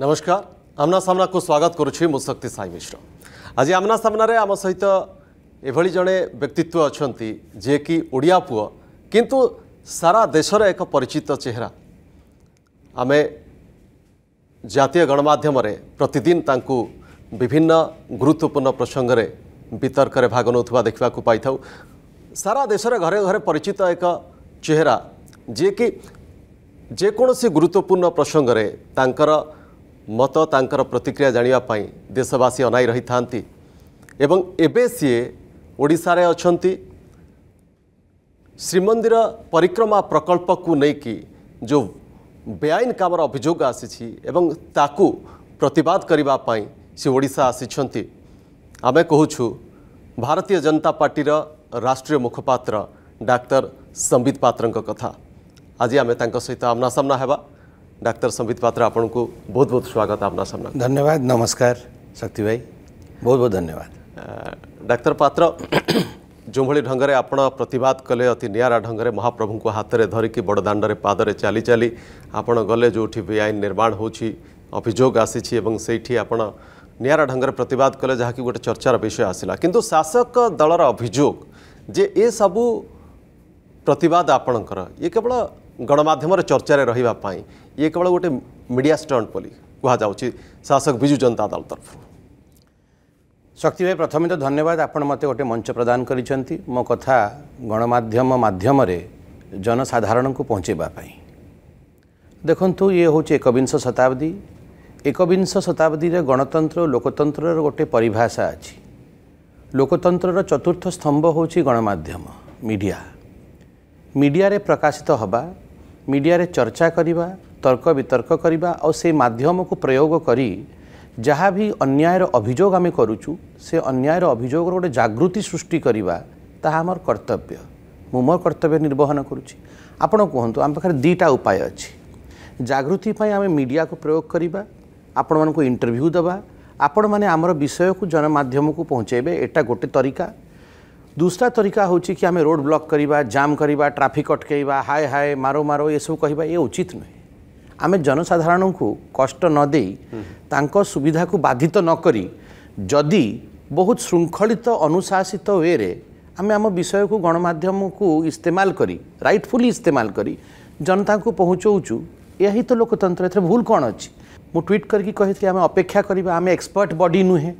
ନମସ୍କାର ଆମନା ସାମ୍ନାକୁ ସ୍ୱାଗତ କରୁଛି ମୁଁ ଶକ୍ତି ସାଇ ମିଶ୍ର ଆଜି ଆମନା ସାମ୍ନାରେ ଆମ ସହିତ ଏଭଳି ଜଣେ ବ୍ୟକ୍ତିତ୍ୱ ଅଛନ୍ତି ଯିଏକି ଓଡ଼ିଆ ପୁଅ କିନ୍ତୁ ସାରା ଦେଶର ଏକ ପରିଚିତ ଚେହେରା ଆମେ ଜାତୀୟ ଗଣମାଧ୍ୟମରେ ପ୍ରତିଦିନ ତାଙ୍କୁ ବିଭିନ୍ନ ଗୁରୁତ୍ୱପୂର୍ଣ୍ଣ ପ୍ରସଙ୍ଗରେ ବିତର୍କରେ ଭାଗ ନେଉଥିବା ଦେଖିବାକୁ ପାଇଥାଉ ସାରା ଦେଶରେ ଘରେ ଘରେ ପରିଚିତ ଏକ ଚେହେରା ଯିଏକି ଯେକୌଣସି ଗୁରୁତ୍ୱପୂର୍ଣ୍ଣ ପ୍ରସଙ୍ଗରେ ତାଙ୍କର मत तर प्रतिक्रिया जानापी देशवासी अन रही था एवं एबे सीए ओडे अच्छा श्रीमंदिर परिक्रमा प्रकल्प को लेकिन जो बेआईन काम अभोग आसी आतीबाद करने से ओडा आसी आम कहूँ भारतीय जनता पार्टी राष्ट्रीय मुखपात्र डाक्टर संबित पात्र कथा आज आम सहित आमनासामना है डाक्टर संबित पात्र आपन को बहुत बहुत स्वागत आपना सामना धन्यवाद नमस्कार शक्ति भाई बहुत बहुत धन्यवाद डाक्टर पात्र जो ढंग से आप प्रतिवाद कले अति निरा ढंग से महाप्रभु को हाथ में धरिकी में पादर चली चली आप गले जो बेआईन निर्माण होभोग आसी से आप निरा से प्रतिवाद कले जहाँकि गोटे चर्चार विषय आसला कितु शासक दलर अभोग जे ए सबू प्रतिवाद आपणकर ये केवल गणमाध्यम चर्चा रही ये केवल गोटे ମିଡ଼ିଆ ଷ୍ଟଣ୍ଟ ବୋଲି କୁହାଯାଉଛି ଶାସକ ବିଜୁ ଜନତା ଦଳ ତରଫରୁ ଶକ୍ତିଭାଇ ପ୍ରଥମେ ତ ଧନ୍ୟବାଦ ଆପଣ ମୋତେ ଗୋଟେ ମଞ୍ଚ ପ୍ରଦାନ କରିଛନ୍ତି ମୋ କଥା ଗଣମାଧ୍ୟମ ମାଧ୍ୟମରେ ଜନସାଧାରଣଙ୍କୁ ପହଞ୍ଚାଇବା ପାଇଁ ଦେଖନ୍ତୁ ଇଏ ହେଉଛି ଏକବିଂଶ ଶତାବ୍ଦୀ ଏକବିଂଶ ଶତାବ୍ଦୀରେ ଗଣତନ୍ତ୍ର ଲୋକତନ୍ତ୍ରର ଗୋଟେ ପରିଭାଷା ଅଛି ଲୋକତନ୍ତ୍ରର ଚତୁର୍ଥ ସ୍ତମ୍ଭ ହେଉଛି ଗଣମାଧ୍ୟମ ମିଡ଼ିଆ ମିଡ଼ିଆରେ ପ୍ରକାଶିତ ହେବା ମିଡ଼ିଆରେ ଚର୍ଚ୍ଚା କରିବା ତର୍କ ବିତର୍କ କରିବା ଆଉ ସେ ମାଧ୍ୟମକୁ ପ୍ରୟୋଗ କରି ଯାହା ବି ଅନ୍ୟାୟର ଅଭିଯୋଗ ଆମେ କରୁଛୁ ସେ ଅନ୍ୟାୟର ଅଭିଯୋଗର ଗୋଟେ ଜାଗୃତି ସୃଷ୍ଟି କରିବା ତାହା ଆମର କର୍ତ୍ତବ୍ୟ ମୁଁ ମୋର କର୍ତ୍ତବ୍ୟ ନିର୍ବହନ କରୁଛି ଆପଣ କୁହନ୍ତୁ ଆମ ପାଖରେ ଦୁଇଟା ଉପାୟ ଅଛି ଜାଗୃତି ପାଇଁ ଆମେ ମିଡ଼ିଆକୁ ପ୍ରୟୋଗ କରିବା ଆପଣମାନଙ୍କୁ ଇଣ୍ଟରଭ୍ୟୁ ଦେବା ଆପଣମାନେ ଆମର ବିଷୟକୁ ଜନମାଧ୍ୟମକୁ ପହଞ୍ଚାଇବେ ଏଟା ଗୋଟେ ତରିକା दूसरा तरीका हूँ कि आम रोड ब्लक करवा जाम करवा ट्राफिक अटकवा हाय हाय मारो मारो ये सब कहवा ये उचित नुहे आम जनसाधारण को कष्ट नद सुविधा को बाधित नक जदि बहुत श्रृंखलित अनुशासित वे आम आम विषय को गणमाध्यम को इस्तेमाल करी राइटफुली इस्तेमाल करी जनता को पहुँचाऊ यही तो लोकतंत्र ये भूल कौन अच्छी मुझे ट्विट करके अपेक्षा करवा आम एक्सपर्ट बडी नुहे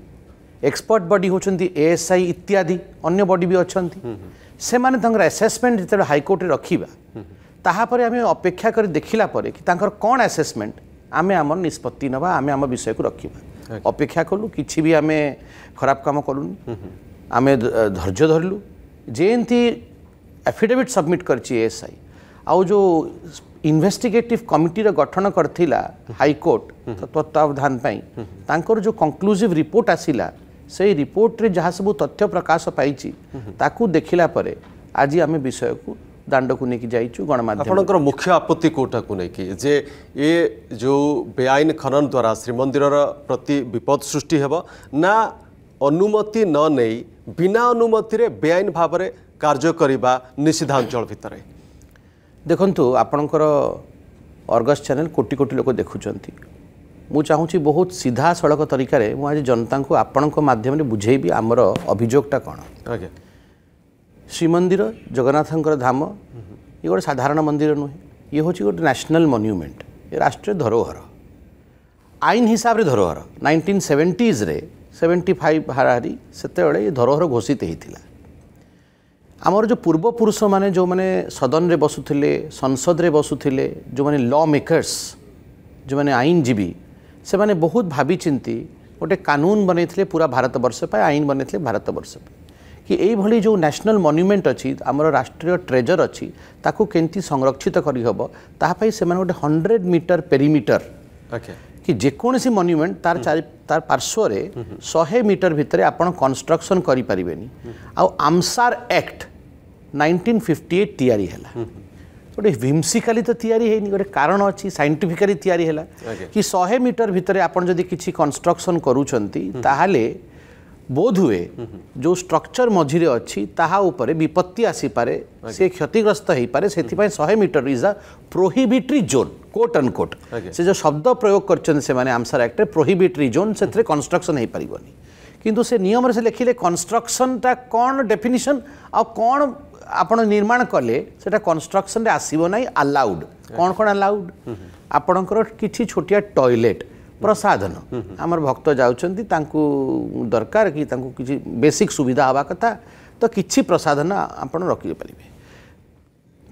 एक्सपर्ट बडी हूँ ए एस आई इत्यादि अन्य बडी भी अच्छा से मैंने एसेसमेंट जो हाइकोर्टे रखा तापर आम अपेक्षा कर देखला कि कौन आसेसमेंट आम आम निष्पत्ति ना आम आम विषय को रखा अपेक्षा कलु कि भी आम खराब कम कलु आम धर्ज धरल जेमती एफिडेविट सबमिट कर एस आई आउ जो इनभेस्टिगेटिव कमिटर गठन कर हाइकोर्ट तत्वधान जो कंक्लूसीव रिपोर्ट आसला से रिपोर्ट जहाँ सब तथ्य प्रकाश पाई देखला आज आम विषय को ଦାଣ୍ଡକୁ ନେଇକି ଯାଇଛୁ ଗଣମାଧ୍ୟମ ଆପଣଙ୍କର ମୁଖ୍ୟ ଆପତ୍ତି କେଉଁଟାକୁ ନେଇକି ଯେ ଏ ଯେଉଁ ବେଆଇନ ଖନନ ଦ୍ୱାରା ଶ୍ରୀମନ୍ଦିରର ପ୍ରତି ବିପଦ ସୃଷ୍ଟି ହେବ ନା ଅନୁମତି ନ ନେଇ ବିନା ଅନୁମତିରେ ବେଆଇନ ଭାବରେ କାର୍ଯ୍ୟ କରିବା ନିଷିଦ୍ଧାଞ୍ଚଳ ଭିତରେ ଦେଖନ୍ତୁ ଆପଣଙ୍କର ଅର୍ଗସ୍ ଚ୍ୟାନେଲ୍ କୋଟି କୋଟି ଲୋକ ଦେଖୁଛନ୍ତି ମୁଁ ଚାହୁଁଛି ବହୁତ ସିଧାସଳଖ ତରିକାରେ ମୁଁ ଆଜି ଜନତାଙ୍କୁ ଆପଣଙ୍କ ମାଧ୍ୟମରେ ବୁଝେଇବି ଆମର ଅଭିଯୋଗଟା କ'ଣ ଆଜ୍ଞା ଶ୍ରୀମନ୍ଦିର ଜଗନ୍ନାଥଙ୍କର ଧାମ ଇଏ ଗୋଟେ ସାଧାରଣ ମନ୍ଦିର ନୁହେଁ ଇଏ ହେଉଛି ଗୋଟେ ନ୍ୟାସନାଲ୍ ମନ୍ୟୁମେଣ୍ଟ ଏ ରାଷ୍ଟ୍ରୀୟ ଧରୋହର ଆଇନ ହିସାବରେ ଧରୋହର ନାଇଣ୍ଟିନ୍ ସେଭେଣ୍ଟିଜ୍ରେ ସେଭେଣ୍ଟି ଫାଇଭ୍ ହାରାହାରି ସେତେବେଳେ ଏ ଧରୋହର ଘୋଷିତ ହୋଇଥିଲା ଆମର ଯେଉଁ ପୂର୍ବପୁରୁଷମାନେ ଯେଉଁମାନେ ସଦନରେ ବସୁଥିଲେ ସଂସଦରେ ବସୁଥିଲେ ଯେଉଁମାନେ ଲ ମେକର୍ସ ଯେଉଁମାନେ ଆଇନଜୀବୀ ସେମାନେ ବହୁତ ଭାବିଚିନ୍ତି ଗୋଟେ କାନୁନ ବନେଇଥିଲେ ପୁରା ଭାରତବର୍ଷ ପାଇଁ ଆଇନ ବନେଇଥିଲେ ଭାରତବର୍ଷ ପାଇଁ କି ଏଇଭଳି ଯେଉଁ ନ୍ୟାସନାଲ୍ ମନ୍ୟୁମେଣ୍ଟ ଅଛି ଆମର ରାଷ୍ଟ୍ରୀୟ ଟ୍ରେଜର ଅଛି ତାକୁ କେମିତି ସଂରକ୍ଷିତ କରିହେବ ତାହା ପାଇଁ ସେମାନେ ଗୋଟେ ହଣ୍ଡ୍ରେଡ଼ ମିଟର ପେରିମିଟର କି ଯେକୌଣସି ମନ୍ୟୁମେଣ୍ଟ ତାର ଚାରି ତାର ପାର୍ଶ୍ୱରେ ଶହେ ମିଟର ଭିତରେ ଆପଣ କନଷ୍ଟ୍ରକ୍ସନ୍ କରିପାରିବେନି ଆଉ AMASR act nineteen fifty eight ତିଆରି ହେଲା ଗୋଟେ ଭିମ୍ସିକାଲି ତ ତିଆରି ହେଇନି ଗୋଟେ କାରଣ ଅଛି ସାଇଣ୍ଟିଫିକାଲି ତିଆରି ହେଲା କି ଶହେ ମିଟର ଭିତରେ ଆପଣ ଯଦି କିଛି କନଷ୍ଟ୍ରକ୍ସନ୍ କରୁଛନ୍ତି ତାହେଲେ ବୋଧହୁଏ ଯେଉଁ ଷ୍ଟ୍ରକ୍ଚର୍ ମଝିରେ ଅଛି ତାହା ଉପରେ ବିପତ୍ତି ଆସିପାରେ ସେ କ୍ଷତିଗ୍ରସ୍ତ ହେଇପାରେ ସେଥିପାଇଁ ଶହେ metre is a prohibitory zone quote and quote ସେ ଯେଉଁ ଶବ୍ଦ ପ୍ରୟୋଗ କରିଛନ୍ତି ସେମାନେ ଆମସାର ଆକ୍ଟରେ ପ୍ରୋହିବିଟ୍ରି ଜୋନ୍ ସେଥିରେ କନଷ୍ଟ୍ରକ୍ସନ୍ ହେଇପାରିବନି କିନ୍ତୁ ସେ ନିୟମରେ ସେ ଲେଖିଲେ କନଷ୍ଟ୍ରକ୍ସନ୍ଟା କ'ଣ ଡେଫିନିସନ୍ ଆଉ କ'ଣ ଆପଣ ନିର୍ମାଣ କଲେ ସେଟା କନଷ୍ଟ୍ରକ୍ସନ୍ରେ ଆସିବ ନାହିଁ ଆଲାଉଡ୍ କ'ଣ କ'ଣ ଆଲାଉଡ୍ ଆପଣଙ୍କର କିଛି ଛୋଟିଆ ଟଏଲେଟ୍ प्रसाधन आम भक्त जा दरकार कि बेसिक सुविधा हवा कथा तो किसी प्रसाधन आप रखे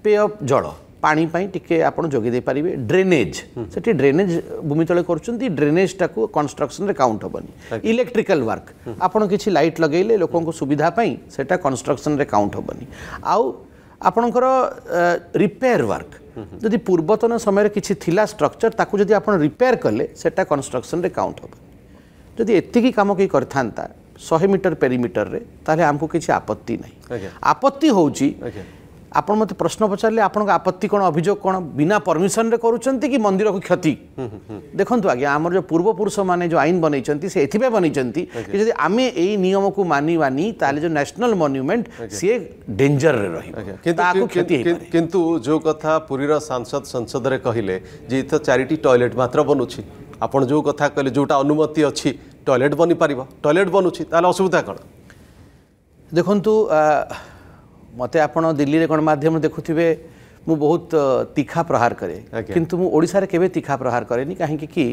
पेय जल पापाई टी आप जगेदे पारे ड्रेनेज से ड्रेनेज भूमि तले कर ड्रेनेजटा को कन्स्ट्रक्शन काउंट हेनी इलेक्ट्रिकाल वर्क आपड़ किसी लाइट लगे लोक सुविधापी से कन्स्ट्रक्शन काउंट हेनी आपणकर रिपेयर वर्क ଯଦି ପୂର୍ବତନ ସମୟରେ କିଛି ଥିଲା ଷ୍ଟ୍ରକ୍ଚର୍ ତାକୁ ଯଦି ଆପଣ ରିପେୟାର କଲେ ସେଟା କନଷ୍ଟ୍ରକ୍ସନ୍ରେ କାଉଣ୍ଟ ହେବ ଯଦି ଏତିକି କାମ କିଏ କରିଥାନ୍ତା ଶହେ ମିଟର ପେରିମିଟରରେ ତାହେଲେ ଆମକୁ କିଛି ଆପତ୍ତି ନାହିଁ ଆପତ୍ତି ହେଉଛି ଆପଣ ମୋତେ ପ୍ରଶ୍ନ ପଚାରିଲେ ଆପଣଙ୍କ ଆପତ୍ତି କ'ଣ ଅଭିଯୋଗ କ'ଣ ବିନା ପରମିସନରେ କରୁଛନ୍ତି କି ମନ୍ଦିରକୁ କ୍ଷତି ଦେଖନ୍ତୁ ଆଜ୍ଞା ଆମର ଯେଉଁ ପୂର୍ବପୁରୁଷମାନେ ଯେଉଁ ଆଇନ ବନେଇଛନ୍ତି ସେ ଏଥିପାଇଁ ବନେଇଛନ୍ତି କି ଯଦି ଆମେ ଏଇ ନିୟମକୁ ମାନିବାନି ତାହେଲେ ଯେଉଁ ନ୍ୟାସନାଲ ମନ୍ୟୁମେଣ୍ଟ ସିଏ ଡେଞ୍ଜରରେ ରହିବ କିନ୍ତୁ ଯେଉଁ କଥା ପୁରୀର ସାଂସଦ ସଂସଦରେ କହିଲେ ଯେ ଏତ ଚାରିଟି ଟଏଲେଟ୍ ମାତ୍ର ବନୁଛି ଆପଣ ଯେଉଁ କଥା କହିଲେ ଯେଉଁଟା ଅନୁମତି ଅଛି ଟଏଲେଟ୍ ବନିପାରିବ ଟଏଲେଟ୍ ବନୁଛି ତାହେଲେ ଅସୁବିଧା କ'ଣ ଦେଖନ୍ତୁ ମୋତେ ଆପଣ ଦିଲ୍ଲୀରେ ଗଣମାଧ୍ୟମ ଦେଖୁଥିବେ ମୁଁ ବହୁତ ତୀଖା ପ୍ରହାର କରେ କିନ୍ତୁ ମୁଁ ଓଡ଼ିଶାରେ କେବେ ତୀଖା ପ୍ରହାର କରେନି କାହିଁକି କି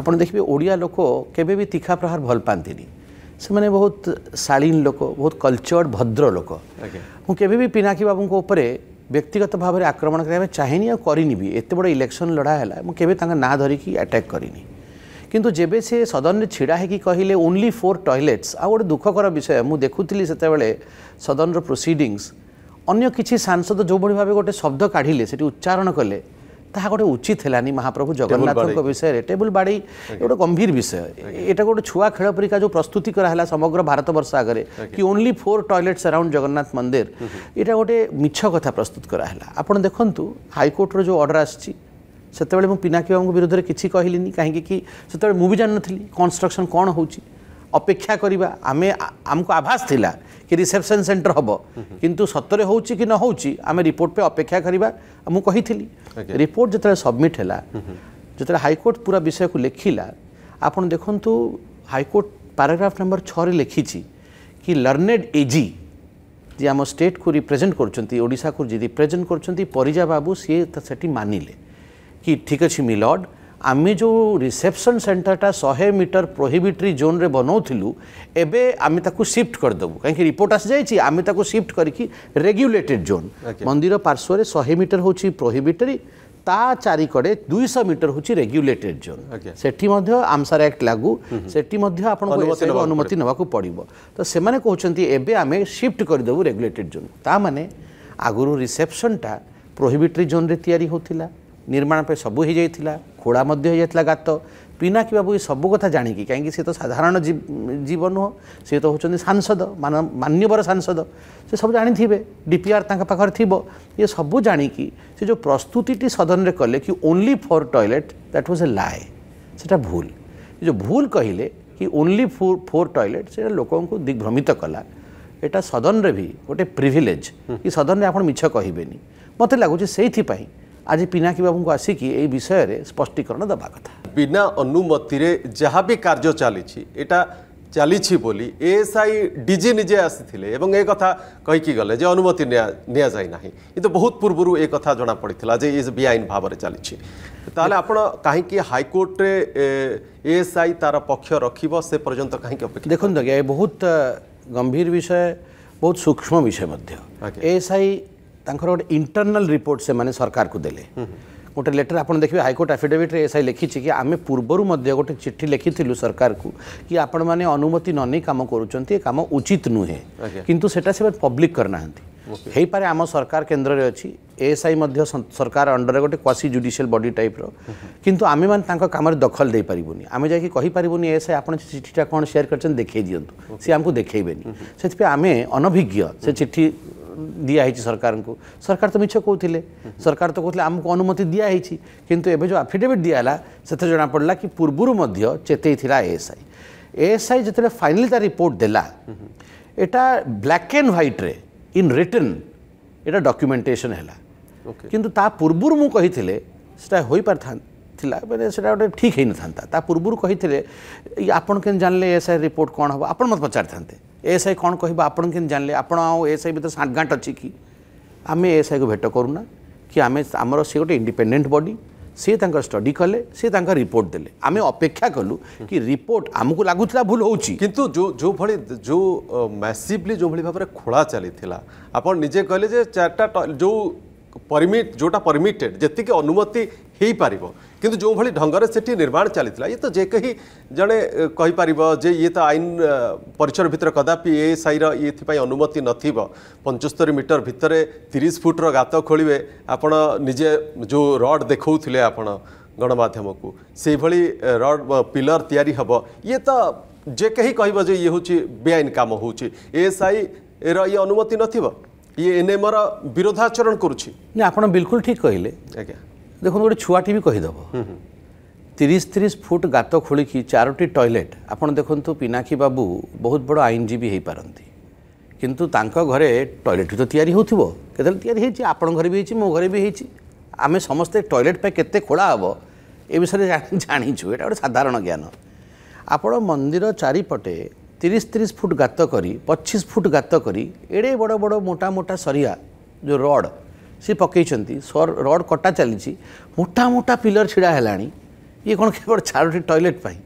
ଆପଣ ଦେଖିବେ ଓଡ଼ିଆ ଲୋକ କେବେ ବି ତୀଖା ପ୍ରହାର ଭଲ ପାଆନ୍ତିନି ସେମାନେ ବହୁତ ଶାଳୀନ ଲୋକ ବହୁତ କଲଚର୍ଡ ଭଦ୍ର ଲୋକ ମୁଁ କେବେ ବି ପିନାକୀ ବାବୁଙ୍କ ଉପରେ ବ୍ୟକ୍ତିଗତ ଭାବରେ ଆକ୍ରମଣ କରିବା ପାଇଁ ଚାହେଁନି ଆଉ କରିନି ବି ଏତେ ବଡ଼ ଇଲେକ୍ସନ୍ ଲଢ଼ା ହେଲା ମୁଁ କେବେ ତାଙ୍କ ନାଁ ଧରିକି ଆଟାକ୍ କରିନି କିନ୍ତୁ ଯେବେ ସେ ସଦନରେ ଛିଡ଼ା ହେଇକି କହିଲେ ଓନ୍ଲି ଫୋର୍ ଟଏଲେଟ୍ସ ଆଉ ଗୋଟେ ଦୁଃଖକର ବିଷୟ ମୁଁ ଦେଖୁଥିଲି ସେତେବେଳେ ସଦନର ପ୍ରୋସିଡ଼ିଙ୍ଗସ୍ ଅନ୍ୟ କିଛି ସାଂସଦ ଯେଉଁଭଳି ଭାବେ ଗୋଟେ ଶବ୍ଦ କାଢ଼ିଲେ ସେଠି ଉଚ୍ଚାରଣ କଲେ ତାହା ଗୋଟେ ଉଚିତ ହେଲାନି ମହାପ୍ରଭୁ ଜଗନ୍ନାଥଙ୍କ ବିଷୟରେ ଟେବୁଲ ବାଡ଼େଇ ଗୋଟେ ଗମ୍ଭୀର ବିଷୟ ଏଇଟା ଗୋଟେ ଛୁଆ ଖେଳ ପରିକା ଯେଉଁ ପ୍ରସ୍ତୁତି କରାହେଲା ସମଗ୍ର ଭାରତବର୍ଷ ଆଗରେ କି only four toilets around Jagannath ମନ୍ଦିର ଏଇଟା ଗୋଟେ ମିଛ କଥା ପ୍ରସ୍ତୁତ କରାହେଲା ଆପଣ ଦେଖନ୍ତୁ ହାଇକୋର୍ଟର ଯେଉଁ ଅର୍ଡ଼ର ଆସିଛି ସେତେବେଳେ ମୁଁ ପିନାକୀ ବାବୁଙ୍କ ବିରୋଧରେ କିଛି କହିଲିନି କାହିଁକି କି ସେତେବେଳେ ମୁଁ ବି ଜାଣିନଥିଲି କନଷ୍ଟ୍ରକ୍ସନ୍ କ'ଣ ହେଉଛି ଅପେକ୍ଷା କରିବା ଆମେ ଆମକୁ ଆଭାସ ଥିଲା କି ରିସେପ୍ସନ୍ ସେଣ୍ଟର୍ ହେବ କିନ୍ତୁ ସତରେ ହେଉଛି କି ନ ହେଉଛି ଆମେ ରିପୋର୍ଟ ପାଇଁ ଅପେକ୍ଷା କରିବା ମୁଁ କହିଥିଲି ରିପୋର୍ଟ ଯେତେବେଳେ ସବମିଟ୍ ହେଲା ଯେତେବେଳେ ହାଇକୋର୍ଟ ପୁରା ବିଷୟକୁ ଲେଖିଲା ଆପଣ ଦେଖନ୍ତୁ ହାଇକୋର୍ଟ ପାରାଗ୍ରାଫ ନମ୍ବର ଛଅରେ ଲେଖିଛି କି ଲର୍ନେଡ୍ ଏଜି ଯିଏ ଆମ ଷ୍ଟେଟ୍କୁ ରିପ୍ରେଜେଣ୍ଟ କରୁଛନ୍ତି ଓଡ଼ିଶାକୁ ଯିଏ ରିପ୍ରେଜେଣ୍ଟ କରୁଛନ୍ତି ପରିଜା ବାବୁ ସିଏ ସେଠି ମାନିଲେ कि ठीक अच्छे मिलर्ड आम जो रिसेप्सन सेन्टरटा शहे मीटर प्रोहिबिट्री जोन रे बनाऊलु एवं आम ताकू सिफ्ट करदेबू कहीं रिपोर्ट आसी आम ताकू सिफ्ट करके रेगुलेटेड जोन मंदिर पार्श्वर शहे मीटर हूँ प्रोहिबिटरी তা চারিকড়ে দুইশ মিটর হচ্ছে রেগুলেটেড জোন সেটি মধ্যে আমসার আক্ট লাগু সেটি মধ্যে আপনার অনুমতি নেওয়া পড়ব তো সে কুমার এবে আমি সিফট করেদেবু রেগুলেটেড জোন তা মানে আগর রিসেপশনটা প্রোহিবিটরি জোন্রে তৈরি হোলা निर्माण पर सब हो जाता खोड़ा गात पिना की बाबू सब कथ जाणी कहीं तो साधारण जीव नुह सी तो होंगे सांसद मान मान्यवर सांसद से सब जाणी थे डीपीआर तर थ ये सब जाणी से जो प्रस्तुति सदन में कले कि only four toilet that was a lie से भूल जो भूल कहले कि ओनली फोर फोर टयलेट से लोक दिग्भ्रमित कला यहाँ सदन में भी गोटे प्रिभिलेज कि सदन में आप कहे मत लगुच से आज ପିନାକୀ ବାବୁଙ୍କୁ ଆସିକି ଏଇ ବିଷୟରେ ସ୍ପଷ୍ଟୀକରଣ ଦେବା କଥା ବିନା ଅନୁମତିରେ ଯାହା ବି କାର୍ଯ୍ୟ ଚାଲିଛି ଏଇଟା ଚାଲିଛି ବୋଲି ଏଏସ୍ଆଇ ଡିଜି ନିଜେ ଆସିଥିଲେ ଏବଂ ଏ କଥା କହିକି ଗଲେ ଯେ ଅନୁମତି ନିଆଯାଇ ନାହିଁ କିନ୍ତୁ ବହୁତ ପୂର୍ବରୁ ଏ କଥା ଜଣାପଡ଼ିଥିଲା ଯେ ଇଏ ବେଆଇନ ଭାବରେ ଚାଲିଛି ତାହେଲେ ଆପଣ କାହିଁକି ହାଇକୋର୍ଟରେ ଏଏସ୍ଆଇ ତାର ପକ୍ଷ ରଖିବ ସେ ପର୍ଯ୍ୟନ୍ତ କାହିଁକି ଅପେକ୍ଷା ଦେଖନ୍ତୁ ଆଜ୍ଞା ଏ ବହୁତ ଗମ୍ଭୀର ବିଷୟ ବହୁତ ସୂକ୍ଷ୍ମ ବିଷୟ ମଧ୍ୟ ଏଏସ୍ଆଇ ତାଙ୍କର ଗୋଟେ ଇଣ୍ଟରନାଲ ରିପୋର୍ଟ ସେମାନେ ସରକାରକୁ ଦେଲେ ଗୋଟେ ଲେଟର ଆପଣ ଦେଖିବେ ହାଇକୋର୍ଟ ଆଫିଡେଭିଟ୍ରେ ଏସ୍ଆଇ ଲେଖିଛି କି ଆମେ ପୂର୍ବରୁ ମଧ୍ୟ ଗୋଟେ ଚିଠି ଲେଖିଥିଲୁ ସରକାରକୁ କି ଆପଣମାନେ ଅନୁମତି ନ ନେଇ କାମ କରୁଛନ୍ତି ଏ କାମ ଉଚିତ ନୁହେଁ କିନ୍ତୁ ସେଇଟା ସେମାନେ ପବ୍ଲିକ୍ କରିନାହାନ୍ତି ହେଇପାରେ ଆମ ସରକାର କେନ୍ଦ୍ରରେ ଅଛି ଏଏସ୍ଆଇ ମଧ୍ୟ ସରକାର ଅଣ୍ଡରରେ ଗୋଟେ କ୍ୱାସି ଜୁଡ଼ିସିଆଲ୍ ବଡି ଟାଇପ୍ର କିନ୍ତୁ ଆମେମାନେ ତାଙ୍କ କାମରେ ଦଖଲ ଦେଇପାରିବୁନି ଆମେ ଯାଇକି କହିପାରିବୁନି ଏଏସ୍ଆଇ ଆପଣ ଚିଠିଟା କ'ଣ ସେୟାର କରିଛନ୍ତି ଦେଖେଇ ଦିଅନ୍ତୁ ସେ ଆମକୁ ଦେଖେଇବେନି ସେଥିପାଇଁ ଆମେ ଅନଭିଜ୍ଞ ସେ ଚିଠି दिखाई सरकार को सरकार तो मिछ कहते सरकार तो कहते आमको अनुमति दिखाई कितु एवं जो आफिडेविट दिहला से जमापड़ा कि पूर्व चेतई एएसआई एएसआई जिते फाइनाली तार रिपोर्ट देला एटा ब्लैक एंड ह्वैट्रे रे इन रिटर्न एटा डॉक्यूमेंटेशन हैला ता पूर्व मु कहिथिले पार था गोटे ठीक हेई न थांता ता पूर्व कहिथिले आपण केन जानले एएसआई रिपोर्ट कौन हबो आप मत पचार थांते ଏଏସ୍ଆଇ କ'ଣ କହିବ ଆପଣ କେମିତି ଜାଣିଲେ ଆପଣ ଆଉ ଏଏସ୍ଆଇ ଭିତରେ ସାଣ୍ଟଗାଣ୍ଟ ଅଛି କି ଆମେ ଏଏସ୍ଆଇକୁ ଭେଟ କରୁନା କି ଆମେ ଆମର ସେ ଗୋଟେ ଇଣ୍ଡିପେଣ୍ଡେଣ୍ଟ ବଡି ସିଏ ତାଙ୍କର ଷ୍ଟଡି କଲେ ସିଏ ତାଙ୍କର ରିପୋର୍ଟ ଦେଲେ ଆମେ ଅପେକ୍ଷା କଲୁ କି ରିପୋର୍ଟ ଆମକୁ ଲାଗୁଥିଲା ଭୁଲ ହେଉଛି କିନ୍ତୁ ଯେଉଁ ଯେଉଁଭଳି ଯେଉଁ ମ୍ୟାସିଭଲି ଯେଉଁଭଳି ଭାବରେ ଖୋଳା ଚାଲିଥିଲା ଆପଣ ନିଜେ କହିଲେ ଯେ ଚାରିଟା ଯେଉଁ ପରମିଟ ଯେଉଁଟା ପରମିଟେଡ୍ ଯେତିକି ଅନୁମତି ହୋଇପାରିବ କିନ୍ତୁ ଯେଉଁଭଳି ଢଙ୍ଗରେ ସେଠି ନିର୍ମାଣ ଚାଲିଥିଲା ଇଏ ତ ଯେ କେହି ଜଣେ କହିପାରିବ ଯେ ଇଏ ତ ଆଇନ ପରିସର ଭିତରେ କଦାପି ଏ ସାହିର ଏଥିପାଇଁ ଅନୁମତି ନଥିବ ପଞ୍ଚସ୍ତରୀ ମିଟର ଭିତରେ ତିରିଶ ଫୁଟ୍ର ଗାତ ଖୋଳିବେ ଆପଣ ନିଜେ ଯେଉଁ ରଡ଼୍ ଦେଖାଉଥିଲେ ଆପଣ ଗଣମାଧ୍ୟମକୁ ସେଇଭଳି ରଡ଼୍ ପିଲର ତିଆରି ହେବ ଇଏ ତ ଯେ କେହି କହିବ ଯେ ଇଏ ହେଉଛି ବେଆଇନ କାମ ହେଉଛି ଏ ଏସ୍ଆଇର ଇଏ ଅନୁମତି ନଥିବ ଇଏ ଏନ୍ଏମ୍ର ବିରୋଧାଚରଣ କରୁଛି ନା ଆପଣ ବିଲକୁଲ ଠିକ୍ କହିଲେ ଆଜ୍ଞା ଦେଖନ୍ତୁ ଗୋଟେ ଛୁଆଟି ବି କହିଦେବ ତିରିଶ ତିରିଶ ଫୁଟ ଗାତ ଖୋଳିକି ଚାରୋଟି ଟଏଲେଟ୍ ଆପଣ ଦେଖନ୍ତୁ ପିନାକୀ ବାବୁ ବହୁତ ବଡ଼ ଆଇନଜୀବୀ ହେଇପାରନ୍ତି କିନ୍ତୁ ତାଙ୍କ ଘରେ ଟଏଲେଟ୍ ତ ତିଆରି ହେଉଥିବ କେତେବେଳେ ତିଆରି ହେଇଛି ଆପଣଙ୍କ ଘରେ ବି ହେଇଛି ମୋ ଘରେ ବି ହେଇଛି ଆମେ ସମସ୍ତେ ଟଏଲେଟ୍ ପାଇଁ କେତେ ଖୋଳା ହେବ ଏ ବିଷୟରେ ଜାଣିଛୁ ଏଇଟା ଗୋଟେ ସାଧାରଣ ଜ୍ଞାନ ଆପଣ ମନ୍ଦିର ଚାରିପଟେ তিরিশ তিরিশ ফুট গাত করি পঁচিশ ফুট গাত করি এড়ে বড় বড় মোটা মোটা সরিয়া যে রড সে পকাইছেন রড কটা চালছি মোটা মোটা পিলর ছিড়া হল ইয়ে কোণ কেবল চারোটি টয়লেট পাই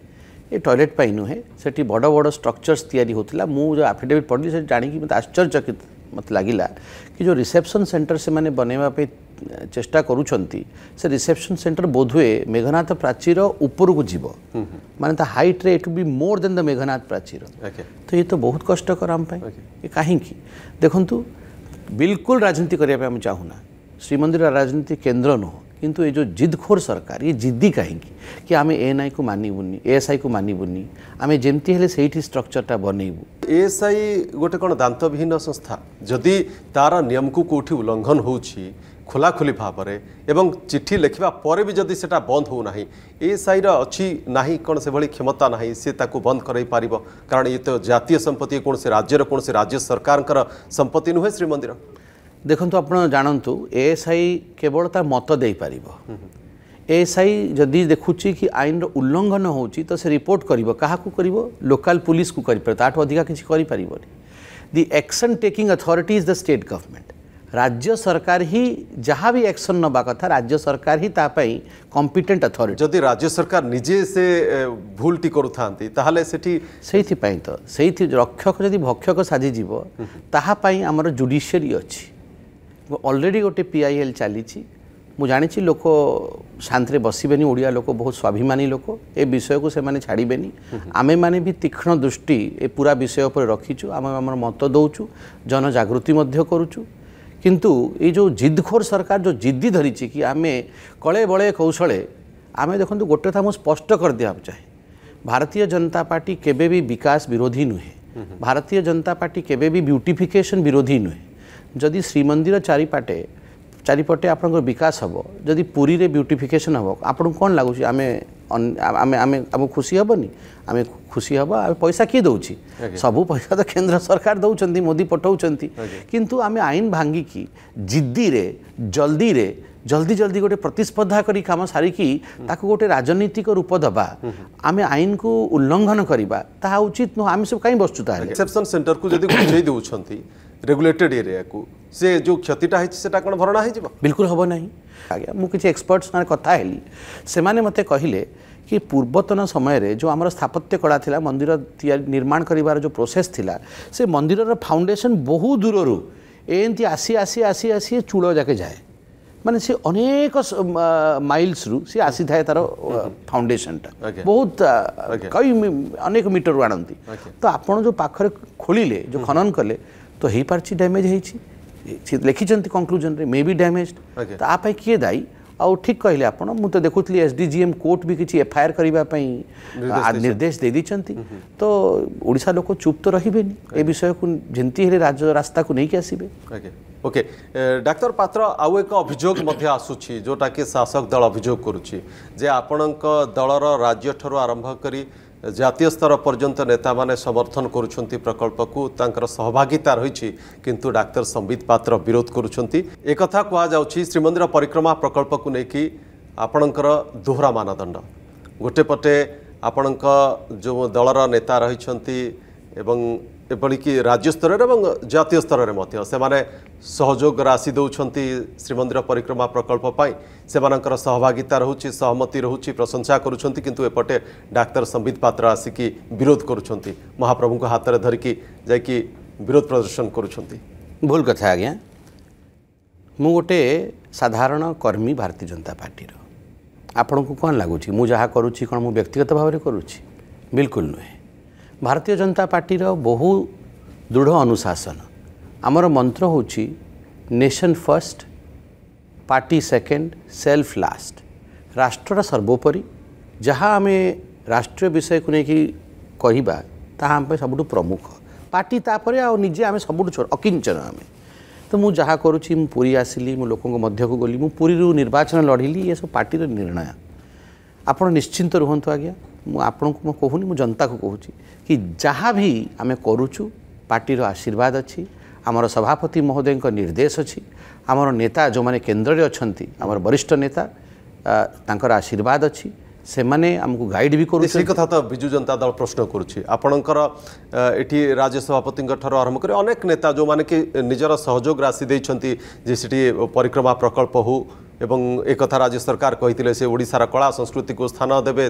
ଏ ଟଏଲେଟ୍ ପାଇଁ ନୁହେଁ ସେଠି ବଡ଼ ବଡ଼ ଷ୍ଟ୍ରକ୍ଚର୍ସ ତିଆରି ହେଉଥିଲା ମୁଁ ଯେଉଁ ଆଫିଡେଭିଟ୍ ପଢ଼ିଲି ସେଠି ଜାଣିକି ମୋତେ ଆଶ୍ଚର୍ଯ୍ୟ ମୋତେ ଲାଗିଲା କି ଯେଉଁ ରିସେପ୍ସନ୍ ସେଣ୍ଟର ସେମାନେ ବନେଇବା ପାଇଁ ଚେଷ୍ଟା କରୁଛନ୍ତି ସେ ରିସେପସନ୍ ସେଣ୍ଟର ବୋଧହୁଏ ମେଘନାଥ ପ୍ରାଚୀର ଉପରକୁ ଯିବ ମାନେ ତା ହାଇଟ୍ରେ ଇଟ୍ ବି ମୋର୍ ଦେନ୍ ଦ ମେଘନାଥ ପ୍ରାଚୀର ତ ଇଏ ତ ବହୁତ କଷ୍ଟକର ଆମ ପାଇଁ ଏ କାହିଁକି ଦେଖନ୍ତୁ ବିଲକୁଲ ରାଜନୀତି କରିବା ପାଇଁ ଆମେ ଚାହୁଁନା ଶ୍ରୀମନ୍ଦିର ରାଜନୀତି କେନ୍ଦ୍ର ନୁହଁ କିନ୍ତୁ ଏ ଯେଉଁ ଜିଦ୍ଖୋର ସରକାର ଇଏ ଜିଦ୍ଦି କାହିଁକି କି ଆମେ ଏଏନ୍ଆଇକୁ ମାନିବୁନି ଏଏସ୍ଆଇକୁ ମାନିବୁନି ଆମେ ଯେମିତି ହେଲେ ସେଇଠି ଷ୍ଟ୍ରକ୍ଚରଟା ବନେଇବୁ ଏଏସ୍ଆଇ ଗୋଟେ କ'ଣ ଦାନ୍ତବିହୀନ ସଂସ୍ଥା ଯଦି ତା'ର ନିୟମକୁ କେଉଁଠି ଉଲ୍ଲଙ୍ଘନ ହେଉଛି खोलाखोली भाव एवं चिठी लिखापर भी जदि से बंद हो सर अच्छी ना कौन से भाई क्षमता ना सीता बंद कर कारण ये तो जितिय संपत्ति कौन से राज्यर कौन से राज्य सरकार संपत्ति नुहे श्रीमंदिर देखु आप जानतु ए एस आई केवल तर मत दे पार एस आई जदि देखुची कि आईन रल्लंघन हो तो से रिपोर्ट कर लोकाल पुलिस को करा अधिका किसी कर the action taking authority is the state government ରାଜ୍ୟ ସରକାର ହିଁ ଯାହା ବି ଆକ୍ସନ୍ ନେବା କଥା ରାଜ୍ୟ ସରକାର ହିଁ ତା ପାଇଁ କମ୍ପିଟେଣ୍ଟ ଅଥରିଟି ଯଦି ରାଜ୍ୟ ସରକାର ନିଜେ ସେ ଭୁଲଟି କରୁଥାନ୍ତି ତାହେଲେ ସେଠି ସେଇଥିପାଇଁ ତ ସେଇଥି ରକ୍ଷକ ଯଦି ଭକ୍ଷକ ସାଜିଯିବ ତାହା ପାଇଁ ଆମର ଜୁଡ଼ିସିଆରୀ ଅଛି ଅଲରେଡ଼ି ଗୋଟେ ପି ଆଇ ଏଲ୍ ଚାଲିଛି ମୁଁ ଜାଣିଛି ଲୋକ ଶାନ୍ତିରେ ବସିବେନି ଓଡ଼ିଆ ଲୋକ ବହୁତ ସ୍ୱାଭିମାନୀ ଲୋକ ଏ ବିଷୟକୁ ସେମାନେ ଛାଡ଼ିବେନି ଆମେମାନେ ବି ତୀକ୍ଷ୍ଣ ଦୃଷ୍ଟି ଏ ପୁରା ବିଷୟ ଉପରେ ରଖିଛୁ ଆମେ ଆମର ମତ ଦେଉଛୁ ଜନଜାଗୃତି ମଧ୍ୟ କରୁଛୁ किंतु ये जो जिद्दखोर सरकार जो जिद्दी धरी कि आम कले बड़े कौशले आम देखो गोटे कथा मुझे स्पष्ट कर दिया चाहे भारतीय जनता पार्टी केबे भी विकास विरोधी नुहे भारतीय जनता पार्टी केबे भी ब्यूटिफिकेशन विरोधी नुहे जदि श्रीमंदिर चारिपाटे চারিপটে আপনার বিকাশ হব যদি পুরীরে বিউটিফিকেসন হব আপনার কম লাগুছে আমি खुसी हेन खुसी हौ अब पैसा के देउछु सब पैसा त केन्द्र सरकार दोस्रो मोदी पठाउँछ कि आइन भाङिक जिद् जलदिएर जल्दी जल्दी गोटे प्रतिस्पर्धा काम ताको गोटे राजनीतिक रूप दबा आमे उल्लंघन उल्लङ्घन ता उचित नहुँदै बस्छु तिसेप्सन सेन्टरको ରେଗୁଲେଟେଡ୍ ଏରିଆକୁ ସେ ଯେଉଁ କ୍ଷତିଟା ହେଇଛି ସେଟା କ'ଣ ଭରଣା ହେଇଯିବ ବିଲକୁଲ ହେବ ନାହିଁ ଆଜ୍ଞା ମୁଁ କିଛି ଏକ୍ସପର୍ଟ ସାଙ୍ଗରେ କଥା ହେଲି ସେମାନେ ମୋତେ କହିଲେ କି ପୂର୍ବତନ ସମୟରେ ଯେଉଁ ଆମର ସ୍ଥାପତ୍ୟ କଳା ଥିଲା ମନ୍ଦିର ତିଆରି ନିର୍ମାଣ କରିବାର ଯେଉଁ ପ୍ରୋସେସ୍ ଥିଲା ସେ ମନ୍ଦିରର ଫାଉଣ୍ଡେସନ୍ ବହୁ ଦୂରରୁ ଏମିତି ଆସି ଆସି ଆସି ଆସି ଚୂଳ ଯାକେ ଯାଏ ମାନେ ସେ ଅନେକ ମାଇଲ୍ସରୁ ସେ ଆସିଥାଏ ତାର ଫାଉଣ୍ଡେସନଟା ବହୁତ କଇ ଅନେକ ମିଟରରୁ ଆଣନ୍ତି ତ ଆପଣ ଯେଉଁ ପାଖରେ ଖୋଳିଲେ ଯେଉଁ ଖନନ କଲେ ତ ହେଇପାରିଛି ଡ୍ୟାମେଜ୍ ହେଇଛି ସେ ଲେଖିଛନ୍ତି କନ୍କ୍ଲୁଜନ୍ରେ ମେ ବି ଡ୍ୟାମେଜ୍ ତା ପାଇଁ କିଏ ଦାୟୀ ଆଉ ଠିକ୍ କହିଲେ ଆପଣ ମୁଁ ତ ଦେଖୁଥିଲି S D G M court ବି କିଛି ଏଫ୍ଆଇଆର୍ କରିବା ପାଇଁ ନିର୍ଦ୍ଦେଶ ଦେଇଦେଇଛନ୍ତି ତ ଓଡ଼ିଶା ଲୋକ ଚୁପ୍ ତ ରହିବେନି ଏ ବିଷୟକୁ ଯେମିତି ହେଲେ ରାଜ ରାସ୍ତାକୁ ନେଇକି ଆସିବେ ଓକେ ଡାକ୍ତର ପାତ୍ର ଆଉ ଏକ ଅଭିଯୋଗ ମଧ୍ୟ ଆସୁଛି ଯେଉଁଟାକି ଶାସକ ଦଳ ଅଭିଯୋଗ କରୁଛି ଯେ ଆପଣଙ୍କ ଦଳର ରାଜ୍ୟଠାରୁ ଆରମ୍ଭ କରି ଜାତୀୟ ସ୍ତର ପର୍ଯ୍ୟନ୍ତ ନେତାମାନେ ସମର୍ଥନ କରୁଛନ୍ତି ପ୍ରକଳ୍ପକୁ ତାଙ୍କର ସହଭାଗିତା ରହିଛି କିନ୍ତୁ ଡାକ୍ତର ସମ୍ବିତ ପାତ୍ର ବିରୋଧ କରୁଛନ୍ତି ଏକଥା କୁହାଯାଉଛି ଶ୍ରୀମନ୍ଦିର ପରିକ୍ରମା ପ୍ରକଳ୍ପକୁ ନେଇକି ଆପଣଙ୍କର ଦୋହରା ମାନଦଣ୍ଡ ଗୋଟେ ପଟେ ଆପଣଙ୍କ ଯେଉଁ ଦଳର ନେତା ରହିଛନ୍ତି ଏବଂ ଏଭଳିକି ରାଜ୍ୟ ସ୍ତରରେ ଏବଂ ଜାତୀୟ ସ୍ତରରେ ମଧ୍ୟ ସେମାନେ ସହଯୋଗ ରାଶି ଦେଉଛନ୍ତି ଶ୍ରୀମନ୍ଦିର ପରିକ୍ରମା ପ୍ରକଳ୍ପ ପାଇଁ ସେମାନଙ୍କର ସହଭାଗିତା ରହୁଛି ସହମତି ରହୁଛି ପ୍ରଶଂସା କରୁଛନ୍ତି କିନ୍ତୁ ଏପଟେ ଡାକ୍ତର ସମ୍ବିତ ପାତ୍ର ଆସିକି ବିରୋଧ କରୁଛନ୍ତି ମହାପ୍ରଭୁଙ୍କ ହାତରେ ଧରିକି ଯାଇକି ବିରୋଧ ପ୍ରଦର୍ଶନ କରୁଛନ୍ତି ଭୁଲ କଥା ଆଜ୍ଞା ମୁଁ ଗୋଟେ ସାଧାରଣ କର୍ମୀ ଭାରତୀୟ ଜନତା ପାର୍ଟିର ଆପଣଙ୍କୁ କ'ଣ ଲାଗୁଛି ମୁଁ ଯାହା କରୁଛି କ'ଣ ମୁଁ ବ୍ୟକ୍ତିଗତ ଭାବରେ କରୁଛି ବିଲକୁଲ ନୁହେଁ ଭାରତୀୟ ଜନତା ପାର୍ଟିର ବହୁ ଦୃଢ଼ ଅନୁଶାସନ ଆମର ମନ୍ତ୍ର ହେଉଛି nation first party second self last ରାଷ୍ଟ୍ରର ସର୍ବୋପରି ଯାହା ଆମେ ରାଷ୍ଟ୍ରୀୟ ବିଷୟକୁ ନେଇକି କହିବା ତାହା ଆମ ପାଇଁ ସବୁଠୁ ପ୍ରମୁଖ ପାର୍ଟି ତାପରେ ଆଉ ନିଜେ ଆମେ ସବୁଠୁ ଅକିଞ୍ଚନ ଆମେ ତ ମୁଁ ଯାହା କରୁଛି ମୁଁ ପୁରୀ ଆସିଲି ମୁଁ ଲୋକଙ୍କ ମଧ୍ୟକୁ ଗଲି ମୁଁ ପୁରୀରୁ ନିର୍ବାଚନ ଲଢ଼ିଲି ଏସବୁ ପାର୍ଟିର ନିର୍ଣ୍ଣୟ ଆପଣ ନିଶ୍ଚିନ୍ତ ରୁହନ୍ତୁ ଆଜ୍ଞା ମୁଁ ଆପଣଙ୍କୁ ମୁଁ କହୁନି ମୁଁ ଜନତାକୁ କହୁଛି କି ଯାହା ବି ଆମେ କରୁଛୁ ପାର୍ଟିର ଆଶୀର୍ବାଦ ଅଛି ଆମର ସଭାପତି ମହୋଦୟଙ୍କ ନିର୍ଦ୍ଦେଶ ଅଛି ଆମର ନେତା ଯେଉଁମାନେ କେନ୍ଦ୍ରରେ ଅଛନ୍ତି ଆମର ବରିଷ୍ଠ ନେତା ତାଙ୍କର ଆଶୀର୍ବାଦ ଅଛି ସେମାନେ ଆମକୁ ଗାଇଡ଼ ବି କରୁଛନ୍ତି ସେଇ କଥା ତ ବିଜୁ ଜନତା ଦଳ ପ୍ରଶ୍ନ କରୁଛି ଆପଣଙ୍କର ଏଠି ରାଜ୍ୟ ସଭାପତିଙ୍କଠାରୁ ଆରମ୍ଭ କରି ଅନେକ ନେତା ଯେଉଁମାନେ କି ନିଜର ସହଯୋଗ ରାଶି ଦେଇଛନ୍ତି ଯେ ସେଠି ପରିକ୍ରମା ପ୍ରକଳ୍ପ ହେଉ ଏବଂ ଏକଥା ରାଜ୍ୟ ସରକାର କହିଥିଲେ ସେ ଓଡ଼ିଶାର କଳା ସଂସ୍କୃତିକୁ ସ୍ଥାନ ଦେବେ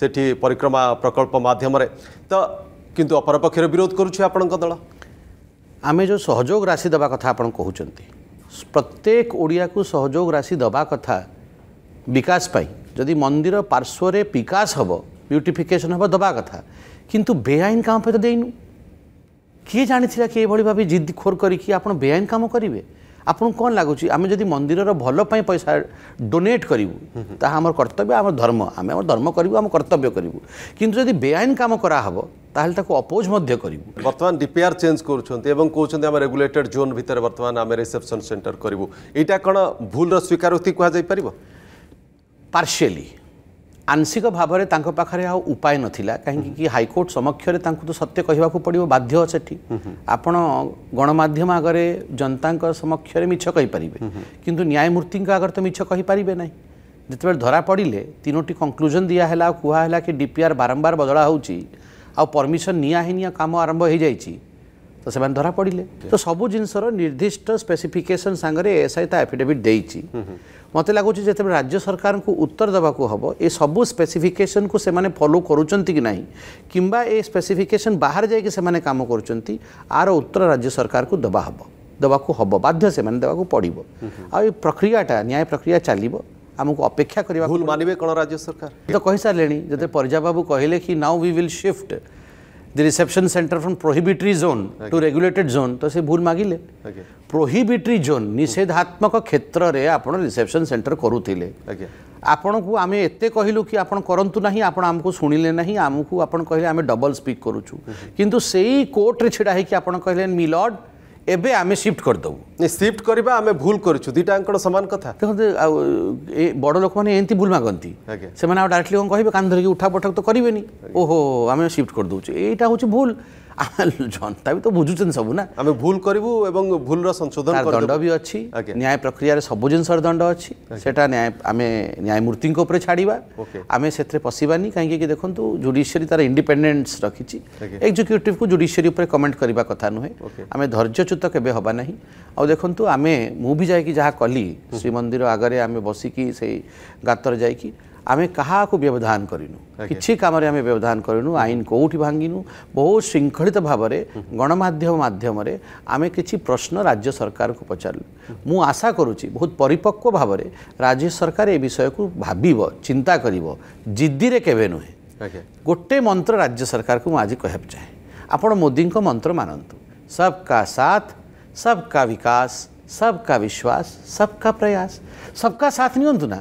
ସେଠି ପରିକ୍ରମା ପ୍ରକଳ୍ପ ମାଧ୍ୟମରେ ତ କିନ୍ତୁ ଅପରପକ୍ଷରେ ବିରୋଧ କରୁଛି ଆପଣଙ୍କ ଦଳ ଆମେ ଯେଉଁ ସହଯୋଗ ରାଶି ଦେବା କଥା ଆପଣ କହୁଛନ୍ତି ପ୍ରତ୍ୟେକ ଓଡ଼ିଆକୁ ସହଯୋଗ ରାଶି ଦେବା କଥା ବିକାଶ ପାଇଁ ଯଦି ମନ୍ଦିର ପାର୍ଶ୍ୱରେ ବିକାଶ ହେବ ବ୍ୟୁଟିଫିକେସନ୍ ହେବ ଦେବା କଥା କିନ୍ତୁ ବେଆଇନ କାମ ପାଇଁ ତ ଦେଇନୁ କିଏ ଜାଣିଥିଲା କି ଏଭଳି ଭାବେ ଜିଦ୍ଦି ଖୋର କରିକି ଆପଣ ବେଆଇନ କାମ କରିବେ ଆପଣଙ୍କୁ କ'ଣ ଲାଗୁଛି ଆମେ ଯଦି ମନ୍ଦିରର ଭଲ ପାଇଁ ପଇସା ଡୋନେଟ୍ କରିବୁ ତାହା ଆମର କର୍ତ୍ତବ୍ୟ ଆମର ଧର୍ମ ଆମେ ଆମର ଧର୍ମ କରିବୁ ଆମ କର୍ତ୍ତବ୍ୟ କରିବୁ କିନ୍ତୁ ଯଦି ବେଆଇନ କାମ କରାହେବ তাহলে তাকে অপোজ মধ্যে করিবু বর্তমান ডিপিআর চেঞ্জ করছেন এবং কৌছেন আমি রেগুলেটেড জোন ভিতরে বর্তমান আমি রিসেপশন সেন্টার করিবু এইটা কোণ ভুলর স্বীকারোক্তি কুহযাই পারিব ପାର୍ସିଆଲି ଆଂଶିକ ଭାବରେ ତାଙ୍କ ପାଖରେ ଆଉ ଉପାୟ ନଥିଲା କାହିଁକି ହାଇକୋର୍ଟ ସମକ୍ଷରେ ତାଙ୍କୁ ତ ସତ୍ୟ କହିବାକୁ ପଡ଼ିବ ବାଧ୍ୟ ସେଠି ଆପଣ ଗଣମାଧ୍ୟମ ଆଗରେ ଜନତାଙ୍କ ସମକ୍ଷରେ ମିଛ କହିପାରିବେ କିନ୍ତୁ ନ୍ୟାୟମୂର୍ତ୍ତିଙ୍କ ଆଗରେ ତ ମିଛ କହିପାରିବେ ନାହିଁ ଯେତେବେଳେ ଧରା ପଡ଼ିଲେ ତିନୋଟି କନକ୍ଲୁଜନ୍ ଦିଆହେଲା ଆଉ କୁହାହେଲା କି ଡିପିଆର୍ ବାରମ୍ବାର ବଦଳା ହେଉଛି ଆଉ ପରମିସନ୍ ନିଆ ହେଇନି ଆଉ କାମ ଆରମ୍ଭ ହୋଇଯାଇଛି তো সে ধরা পড়লে তো সবু জিনিসর নির্দিষ্ট স্পেসিফিকেসন সাংরে এএসআই তা আফিডেভিট দিয়েছি মতো লাগুচি যেত রাজ্য সরকার উত্তর দেওয়া হব এই সবু স্পেসিফিকেসন কু সে ফলো করছেন কি না কিংবা এই স্পেসিফিকেসন বাহার যাই সে কাম করছেন আর উত্তর রাজ্য সরকার দেওয়া হব দেওয়া হব বাধ্য সে দেওয়া পড়ব আ প্রক্রিয়াটা ন্যায় প্রক্রিয়া চালব ଆମକୁ ଅପେକ୍ଷା କରିବା ଭୁଲ ମାନିବେ କ'ଣ ରାଜ୍ୟ ସରକାର ତ କହିସାରିଲେଣି ଯେତେ ପରିଜା ବାବୁ କହିଲେ କି now we will shift the reception center from prohibitory zone okay. to regulated zone to se bhul magile okay. prohibitory zone nishedhatmak kshetra re apan reception center karuthile okay. ଆପଣଙ୍କୁ ଆମେ ଏତେ କହିଲୁ କି ଆପଣ କରନ୍ତୁ ନାହିଁ ଆପଣ ଆମକୁ ଶୁଣିଲେ ନାହିଁ ଆମକୁ ଆପଣ କହିଲେ ଆମେ ଡବଲ୍ ସ୍ପିକ୍ କରୁଛୁ କିନ୍ତୁ ସେଇ କୋର୍ଟରେ ଛିଡ଼ା ହେଇକି ଆପଣ କହିଲେ ମିଲର୍ଡ଼ এবে আমি সিফট করিদেবু সিফট করা আমি ভুল করছু দুইটা অঙ্কর সমান কথা দেখুন বড় লোক মানে এমনি ভুল মাগতি সে ডাইরেক্টলি কম কে কান ধরিকি উঠা পঠা তো করবে ওহো আমি সিফট করে দেছু এইটা হচ্ছে ভুল জনতা ବି ତ ବୁଝୁଛନ୍ତି ସବୁ ନା ଆମେ ଭୁଲ କରିବୁ ଏବଂ ଭୁଲର ସଂଶୋଧନ ଦଣ୍ଡ ବି ଅଛି ନ୍ୟାୟ ପ୍ରକ୍ରିୟାରେ ସବୁ ଜିନିଷର ଦଣ୍ଡ ଅଛି ସେଟା ନ୍ୟାୟ ଆମେ ନ୍ୟାୟମୂର୍ତ୍ତିଙ୍କ ଉପରେ ଛାଡ଼ିବା ଆମେ ସେଥିରେ ପଶିବାନି କାହିଁକି ଦେଖନ୍ତୁ ଜୁଡ଼ିସିଆରୀ ତାର ଇଣ୍ଡିପେଣ୍ଡେନ୍ସ ରଖିଛି ଏକ୍ଜିକ୍ୟୁଟିଭ୍କୁ ଜୁଡ଼ିସିଆରୀ ଉପରେ କମେଣ୍ଟ କରିବା କଥା ନୁହେଁ ଆମେ ଧୈର୍ଯ୍ୟଚ୍ୟୁତ କେବେ ହେବା ନାହିଁ ଆଉ ଦେଖନ୍ତୁ ଆମେ ମୁଁ ବି ଯାଇକି ଯାହା କଲି ଶ୍ରୀମନ୍ଦିର ଆଗରେ ଆମେ ବସିକି ସେଇ ଗାତରେ ଯାଇକି ଆମେ କାହାକୁ ବ୍ୟବଧାନ କରିନୁ କିଛି କାମରେ ଆମେ ବ୍ୟବଧାନ କରିନୁ ଆଇନ କେଉଁଠି ଭାଙ୍ଗିନୁ ବହୁ ଶୃଙ୍ଖଳିତ ଭାବରେ ଗଣମାଧ୍ୟମ ମାଧ୍ୟମରେ ଆମେ କିଛି ପ୍ରଶ୍ନ ରାଜ୍ୟ ସରକାରଙ୍କୁ ପଚାରିଲୁ ମୁଁ ଆଶା କରୁଛି ବହୁତ ପରିପକ୍ୱ ଭାବରେ ରାଜ୍ୟ ସରକାର ଏ ବିଷୟକୁ ଭାବିବ ଚିନ୍ତା କରିବ ଜିଦିରେ କେବେ ନୁହେଁ ଗୋଟେ ମନ୍ତ୍ର ରାଜ୍ୟ ସରକାରକୁ ମୁଁ ଆଜି କହିବାକୁ ଚାହେଁ ଆପଣ ମୋଦିଙ୍କ ମନ୍ତ୍ର ମାନନ୍ତୁ ସବକା ସାଥ ସବକା ବିକାଶ सबका विश्वास सबका प्रयास सबका साथ नियंत्रणा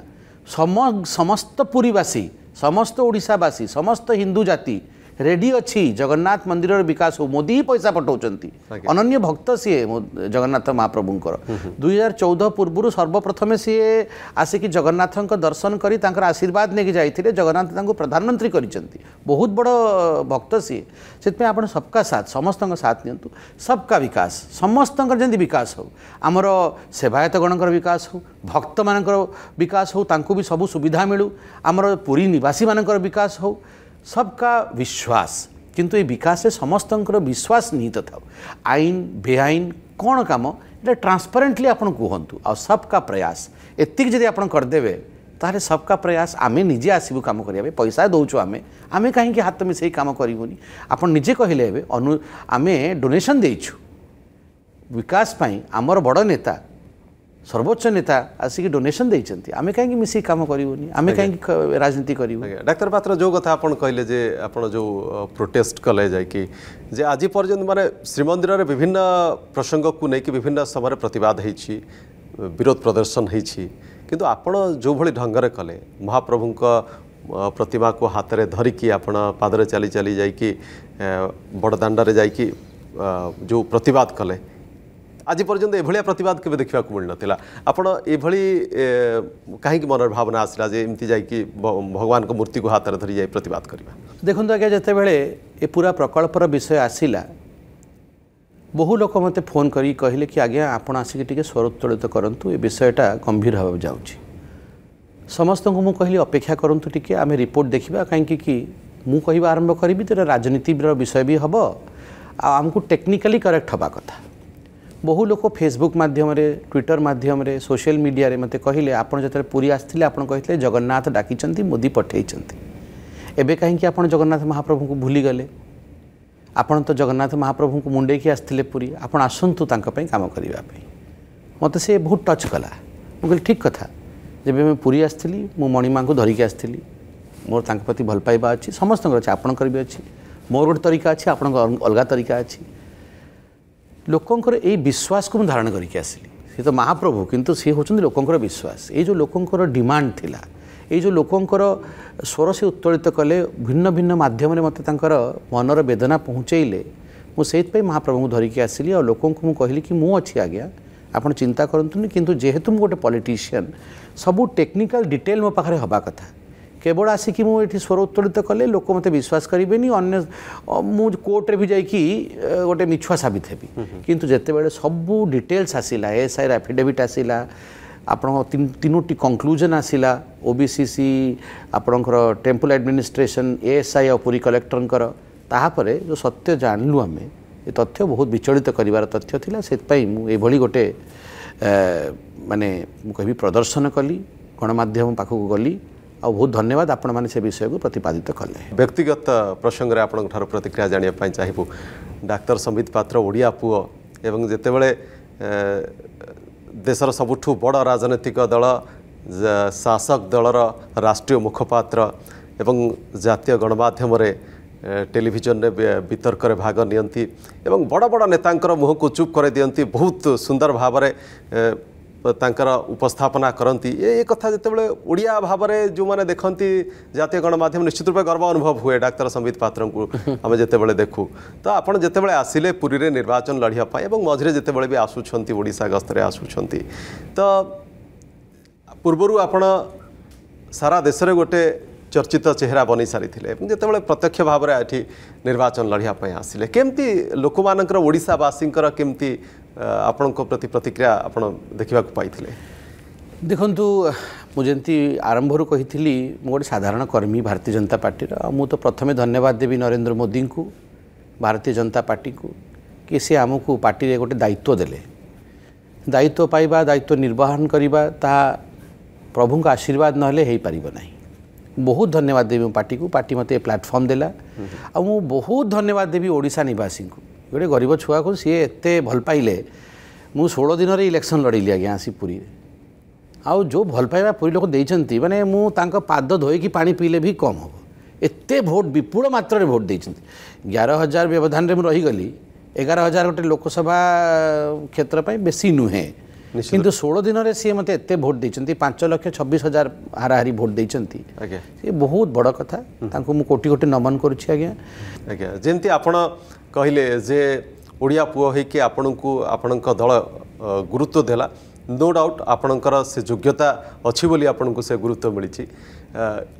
ସମସ୍ତ ପୁରୀବାସୀ ସମସ୍ତ ଓଡ଼ିଶାବାସୀ ସମସ୍ତ ହିନ୍ଦୁ ଜାତି ରେଡ଼ି ଅଛି ଜଗନ୍ନାଥ ମନ୍ଦିରର ବିକାଶ ହଉ ମୋଦି ହିଁ ପଇସା ପଠାଉଛନ୍ତି ଅନନ୍ୟ ଭକ୍ତ ସିଏ ଜଗନ୍ନାଥ ମହାପ୍ରଭୁଙ୍କର ଦୁଇ ହଜାର ଚଉଦ ପୂର୍ବରୁ ସର୍ବପ୍ରଥମେ ସିଏ ଆସିକି ଜଗନ୍ନାଥଙ୍କ ଦର୍ଶନ କରି ତାଙ୍କର ଆଶୀର୍ବାଦ ନେଇକି ଯାଇଥିଲେ ଜଗନ୍ନାଥ ତାଙ୍କୁ ପ୍ରଧାନମନ୍ତ୍ରୀ କରିଛନ୍ତି ବହୁତ ବଡ଼ ଭକ୍ତ ସିଏ ସେଥିପାଇଁ ଆପଣ ସବକା ସାଥ ସମସ୍ତଙ୍କ ସାଥ ନିଅନ୍ତୁ ସବକା ବିକାଶ ସମସ୍ତଙ୍କର ଯେମିତି ବିକାଶ ହଉ ଆମର ସେବାୟତ ଗଣଙ୍କର ବିକାଶ ହଉ ଭକ୍ତମାନଙ୍କର ବିକାଶ ହଉ ତାଙ୍କୁ ବି ସବୁ ସୁବିଧା ମିଳୁ ଆମର ପୁରୀ ନିବାସୀମାନଙ୍କର ବିକାଶ ହଉ सबका विश्वास किंतु ये विकास समस्त विश्वास निहित था आईन बेआईन कौन कम ये ट्रांसपेरेन्टली आप कहतु आ सबका प्रयास एतिक जी आप करदे तेल सबका प्रयास आम निजे आसबू कम करने पैसा दौचु आम आम कहीं हाथ मिस कम करूँ आप निजे कहले आम डोनेसन देचु विकास आमर बड़ नेता ସର୍ବୋଚ୍ଚ ନେତା ଆସିକି ଡୋନେସନ୍ ଦେଇଛନ୍ତି ଆମେ କାହିଁକି ମିଶିକି କାମ କରିବୁନି ଆମେ କାହିଁକି ରାଜନୀତି କରିବୁ ଡାକ୍ତର ପାତ୍ର ଯେଉଁ କଥା ଆପଣ କହିଲେ ଯେ ଆପଣ ଯେଉଁ ପ୍ରୋଟେଷ୍ଟ କଲେ ଯାଇକି ଯେ ଆଜି ପର୍ଯ୍ୟନ୍ତ ମାନେ ଶ୍ରୀମନ୍ଦିରରେ ବିଭିନ୍ନ ପ୍ରସଙ୍ଗକୁ ନେଇକି ବିଭିନ୍ନ ସମୟରେ ପ୍ରତିବାଦ ହେଇଛି ବିରୋଧ ପ୍ରଦର୍ଶନ ହେଇଛି କିନ୍ତୁ ଆପଣ ଯେଉଁଭଳି ଢଙ୍ଗରେ କଲେ ମହାପ୍ରଭୁଙ୍କ ପ୍ରତିମାକୁ ହାତରେ ଧରିକି ଆପଣ ପାଦରେ ଚାଲି ଚାଲି ଯାଇକି ବଡ଼ଦାଣ୍ଡରେ ଯାଇକି ଯେଉଁ ପ୍ରତିବାଦ କଲେ ଆଜି ପର୍ଯ୍ୟନ୍ତ ଏଭଳିଆ ପ୍ରତିବାଦ କେବେ ଦେଖିବାକୁ ମିଳିନଥିଲା ଆପଣ ଏଭଳି କାହିଁକି ମନର ଭାବନା ଆସିଲା ଯେ ଏମିତି ଯାଇକି ଭଗବାନଙ୍କ ମୂର୍ତ୍ତିକୁ ହାତରେ ଧରି ଯାଇ ପ୍ରତିବାଦ କରିବା ଦେଖନ୍ତୁ ଆଜ୍ଞା ଯେତେବେଳେ ଏ ପୁରା ପ୍ରକଳ୍ପର ବିଷୟ ଆସିଲା ବହୁ ଲୋକ ମୋତେ ଫୋନ୍ କରିକି କହିଲେ କି ଆଜ୍ଞା ଆପଣ ଆସିକି ଟିକେ ସ୍ୱରୋତ୍ତୋଳିତ କରନ୍ତୁ ଏ ବିଷୟଟା ଗମ୍ଭୀର ହେବାକୁ ଯାଉଛି ସମସ୍ତଙ୍କୁ ମୁଁ କହିଲି ଅପେକ୍ଷା କରନ୍ତୁ ଟିକେ ଆମେ ରିପୋର୍ଟ ଦେଖିବା କାହିଁକି କି ମୁଁ କହିବା ଆରମ୍ଭ କରିବି ତ ରାଜନୀତିର ବିଷୟ ବି ହେବ ଆଉ ଆମକୁ ଟେକ୍ନିକାଲି କରେକ୍ଟ ହେବା କଥା বহু লোক ফেসবুক মাধ্যমে ট্বিটর মাধ্যমে সোশিয়াল মিডিয়ার মতো কহিলেন আপনার যেত পুরী আসলে আপনার কে জগন্নাথ ডাকিছেন মোদি পঠাইছেন এবে কী আপনার জগন্নাথ মহাপ্রভু ভুলিগলে ଆପଣ ତ ଜଗନ୍ନାଥ ମହାପ୍ରଭୁଙ୍କୁ ମୁଣ୍ଡେଇକି ଆସିଥିଲେ ପୁରୀ ଆପଣ ଆସନ୍ତୁ ତାଙ୍କ ପାଇଁ କାମ କରିବା ପାଇଁ ମୋତେ ସେ ବହୁତ ଟଚ୍ କଲା ମୁଁ କହିଲି ଠିକ୍ କଥା ଯେବେ ମୁଁ ପୁରୀ ଆସିଥିଲି ମୁଁ ମଣିମାଙ୍କୁ ଧରିକି ଆସିଥିଲି ମୋର ତାଙ୍କ ପ୍ରତି ଭଲ ପାଇବା ଅଛି ସମସ୍ତଙ୍କର ଅଛି ଆପଣଙ୍କର ବି ଅଛି ମୋର ଗୋଟେ ତରିକା ଅଛି ଆପଣଙ୍କ ଅଲଗା ତରିକା ଅଛି ଲୋକଙ୍କର ଏଇ ବିଶ୍ୱାସକୁ ମୁଁ ଧାରଣ କରିକି ଆସିଲି ସେ ତ ମହାପ୍ରଭୁ କିନ୍ତୁ ସେ ହେଉଛନ୍ତି ଲୋକଙ୍କର ବିଶ୍ୱାସ ଏଇ ଯେଉଁ ଲୋକଙ୍କର ଡିମାଣ୍ଡ ଥିଲା ଏଇ ଯେଉଁ ଲୋକଙ୍କର ସ୍ୱର ସେ ଉତ୍ତୋଳିତ କଲେ ଭିନ୍ନ ଭିନ୍ନ ମାଧ୍ୟମରେ ମୋତେ ତାଙ୍କର ମନର ବେଦନା ପହଞ୍ଚେଇଲେ ମୁଁ ସେଇଥିପାଇଁ ମହାପ୍ରଭୁଙ୍କୁ ଧରିକି ଆସିଲି ଆଉ ଲୋକଙ୍କୁ ମୁଁ କହିଲି କି ମୁଁ ଅଛି ଆଜ୍ଞା ଆପଣ ଚିନ୍ତା କରନ୍ତୁନି କିନ୍ତୁ ଯେହେତୁ ମୁଁ ଗୋଟେ ପଲିଟିସିଆନ୍ ସବୁ ଟେକ୍ନିକାଲ ଡିଟେଲ୍ ମୋ ପାଖରେ ହେବା କଥା କେବଳ ଆସିକି ମୁଁ ଏଠି ସ୍ୱର ଉତ୍ତୋଳିତ କଲେ ଲୋକ ମୋତେ ବିଶ୍ୱାସ କରିବେନି ଅନ୍ୟ ମୁଁ କୋର୍ଟରେ ବି ଯାଇକି ଗୋଟେ ମିଛୁଆ ସାବିତ ହେବି କିନ୍ତୁ ଯେତେବେଳେ ସବୁ ଡିଟେଲ୍ସ ଆସିଲା ଏଏସ୍ଆଇର ଆଫିଡେଭିଟ୍ ଆସିଲା ଆପଣଙ୍କ ତିନୋଟି କନକ୍ଲୁଜନ୍ ଆସିଲା ଓ ବି ସି ସି ଆପଣଙ୍କର ଟେମ୍ପୁଲ ଆଡ଼ମିନିଷ୍ଟ୍ରେସନ୍ ଏଏସ୍ଆଇ ଆଉ ପୁରୀ କଲେକ୍ଟରଙ୍କର ତାହାପରେ ଯେଉଁ ସତ୍ୟ ଜାଣିଲୁ ଆମେ ଏ ତଥ୍ୟ ବହୁତ ବିଚଳିତ କରିବାର ତଥ୍ୟ ଥିଲା ସେଥିପାଇଁ ମୁଁ ଏଭଳି ଗୋଟେ ମାନେ ମୁଁ କହିବି ପ୍ରଦର୍ଶନ କଲି ଗଣମାଧ୍ୟମ ପାଖକୁ ଗଲି ଆଉ ବହୁତ ଧନ୍ୟବାଦ ଆପଣମାନେ ସେ ବିଷୟକୁ ପ୍ରତିପାଦିତ କଲେ ବ୍ୟକ୍ତିଗତ ପ୍ରସଙ୍ଗରେ ଆପଣଙ୍କ ଠାରୁ ପ୍ରତିକ୍ରିୟା ଜାଣିବା ପାଇଁ ଚାହିଁବୁ ଡାକ୍ତର ସମ୍ବିତ ପାତ୍ର ଓଡ଼ିଆ ପୁଅ ଏବଂ ଯେତେବେଳେ ଦେଶର ସବୁଠୁ ବଡ଼ ରାଜନୈତିକ ଦଳ ଶାସକ ଦଳର ରାଷ୍ଟ୍ରୀୟ ମୁଖପାତ୍ର ଏବଂ ଜାତୀୟ ଗଣମାଧ୍ୟମରେ ଟେଲିଭିଜନରେ ବିତର୍କରେ ଭାଗ ନିଅନ୍ତି ଏବଂ ବଡ଼ ବଡ଼ ନେତାଙ୍କର ମୁହଁକୁ ଚୁପ୍ କରାଇ ଦିଅନ୍ତି ବହୁତ ସୁନ୍ଦର ଭାବରେ उपस्थापना करती ये कथा जिते बड़िया भाव में जो मैंने देखती जितिय गणमाम निश्चित रूप गर्व अनुभव हुए डाक्तर संबित पात्र को आम जिते देखू तो आप जिते आसिले पूरी में निर्वाचन लड़ापाई मझे जिते भी आसुच्चा गस्तर आसुँच तो पूर्वर आप सारा देश में गोटे चर्चित चेहरा बनी सारी जो प्रत्यक्ष भाव में ये निर्वाचन लड़ापाई आसिले केमती लोक मानसावासी केमती ଆପଣଙ୍କ ପ୍ରତି ପ୍ରତିକ୍ରିୟା ଆପଣ ଦେଖିବାକୁ ପାଇଥିଲେ ଦେଖନ୍ତୁ ମୁଁ ଯେମିତି ଆରମ୍ଭରୁ କହିଥିଲି ମୁଁ ଗୋଟେ ସାଧାରଣ କର୍ମୀ ଭାରତୀୟ ଜନତା ପାର୍ଟିର ଆଉ ମୁଁ ତ ପ୍ରଥମେ ଧନ୍ୟବାଦ ଦେବି ନରେନ୍ଦ୍ର ମୋଦିଙ୍କୁ ଭାରତୀୟ ଜନତା ପାର୍ଟିକୁ କି ସେ ଆମକୁ ପାର୍ଟିରେ ଗୋଟେ ଦାୟିତ୍ୱ ଦେଲେ ଦାୟିତ୍ୱ ପାଇବା ଦାୟିତ୍ୱ ନିର୍ବାହନ କରିବା ତାହା ପ୍ରଭୁଙ୍କ ଆଶୀର୍ବାଦ ନହେଲେ ହେଇପାରିବ ନାହିଁ ବହୁତ ଧନ୍ୟବାଦ ଦେବି ମୋ ପାର୍ଟିକୁ ପାର୍ଟି ମୋତେ ଏ ପ୍ଲାଟଫର୍ମ ଦେଲା ଆଉ ମୁଁ ବହୁତ ଧନ୍ୟବାଦ ଦେବି ଓଡ଼ିଶା ନିବାସୀଙ୍କୁ ଗୋଟେ ଗରିବ ଛୁଆକୁ ସିଏ ଏତେ ଭଲ ପାଇଲେ ମୁଁ ଷୋହଳ ଦିନରେ ଇଲେକ୍ସନ୍ ଲଢ଼ିଲି ଆଜ୍ଞା ଆସି ପୁରୀରେ ଆଉ ଯେଉଁ ଭଲ ପାଇବା ପୁରୀ ଲୋକ ଦେଇଛନ୍ତି ମାନେ ମୁଁ ତାଙ୍କ ପାଦ ଧୋଇକି ପାଣି ପିଇଲେ ବି କମ୍ ହେବ ଏତେ ଭୋଟ୍ ବିପୁଳ ମାତ୍ରାରେ ଭୋଟ୍ ଦେଇଛନ୍ତି ଏଗାର ହଜାର ବ୍ୟବଧାନରେ ମୁଁ ରହିଗଲି ଏଗାର ହଜାର ଗୋଟେ ଲୋକସଭା କ୍ଷେତ୍ର ପାଇଁ ବେଶୀ ନୁହେଁ କିନ୍ତୁ ଷୋହଳ ଦିନରେ ସିଏ ମୋତେ ଏତେ ଭୋଟ୍ ଦେଇଛନ୍ତି ପାଞ୍ଚ ଲକ୍ଷ ଛବିଶ ହଜାର ହାରାହାରି ଭୋଟ୍ ଦେଇଛନ୍ତି ଆଜ୍ଞା ସେ ବହୁତ ବଡ଼ କଥା ତାଙ୍କୁ ମୁଁ କୋଟି କୋଟି ନମନ କରୁଛି ଆଜ୍ଞା ଆଜ୍ଞା ଯେମିତି ଆପଣ କହିଲେ ଯେ ଓଡ଼ିଆ ପୁଅ ହୋଇକି ଆପଣଙ୍କୁ ଆପଣଙ୍କ ଦଳ ଗୁରୁତ୍ୱ ଦେଲା ନୋ ଡାଉଟ୍ ଆପଣଙ୍କର ସେ ଯୋଗ୍ୟତା ଅଛି ବୋଲି ଆପଣଙ୍କୁ ସେ ଗୁରୁତ୍ୱ ମିଳିଛି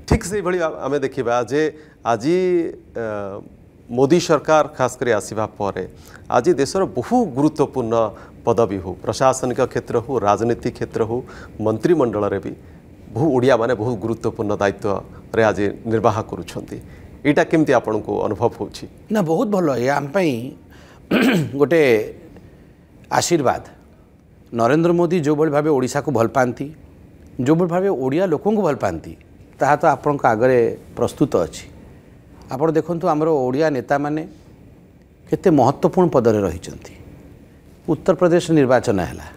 ଠିକ୍ ସେଇଭଳି ଆମେ ଦେଖିବା ଯେ ଆଜି ମୋଦି ସରକାର ଖାସ କରି ଆସିବା ପରେ ଆଜି ଦେଶର ବହୁ ଗୁରୁତ୍ୱପୂର୍ଣ୍ଣ ପଦବୀ ହେଉ ପ୍ରଶାସନିକ କ୍ଷେତ୍ର ହେଉ ରାଜନୀତି କ୍ଷେତ୍ର ହେଉ ମନ୍ତ୍ରିମଣ୍ଡଳରେ ବି ବହୁ ଓଡ଼ିଆମାନେ ବହୁ ଗୁରୁତ୍ୱପୂର୍ଣ୍ଣ ଦାୟିତ୍ୱରେ ଆଜି ନିର୍ବାହ କରୁଛନ୍ତି ଏଇଟା କେମିତି ଆପଣଙ୍କୁ ଅନୁଭବ ହେଉଛି ନା ବହୁତ ଭଲ ଏ ଆମ ପାଇଁ ଗୋଟେ ଆଶୀର୍ବାଦ ନରେନ୍ଦ୍ର ମୋଦି ଯେଉଁଭଳି ଭାବେ ଓଡ଼ିଶାକୁ ଭଲ ପାଆନ୍ତି ଯେଉଁଭଳି ଭାବେ ଓଡ଼ିଆ ଲୋକଙ୍କୁ ଭଲ ପାଆନ୍ତି ତାହା ତ ଆପଣଙ୍କ ଆଗରେ ପ୍ରସ୍ତୁତ ଅଛି ଆପଣ ଦେଖନ୍ତୁ ଆମର ଓଡ଼ିଆ ନେତାମାନେ କେତେ ମହତ୍ତ୍ୱପୂର୍ଣ୍ଣ ପଦରେ ରହିଛନ୍ତି ଉତ୍ତରପ୍ରଦେଶ ନିର୍ବାଚନ ହେଲା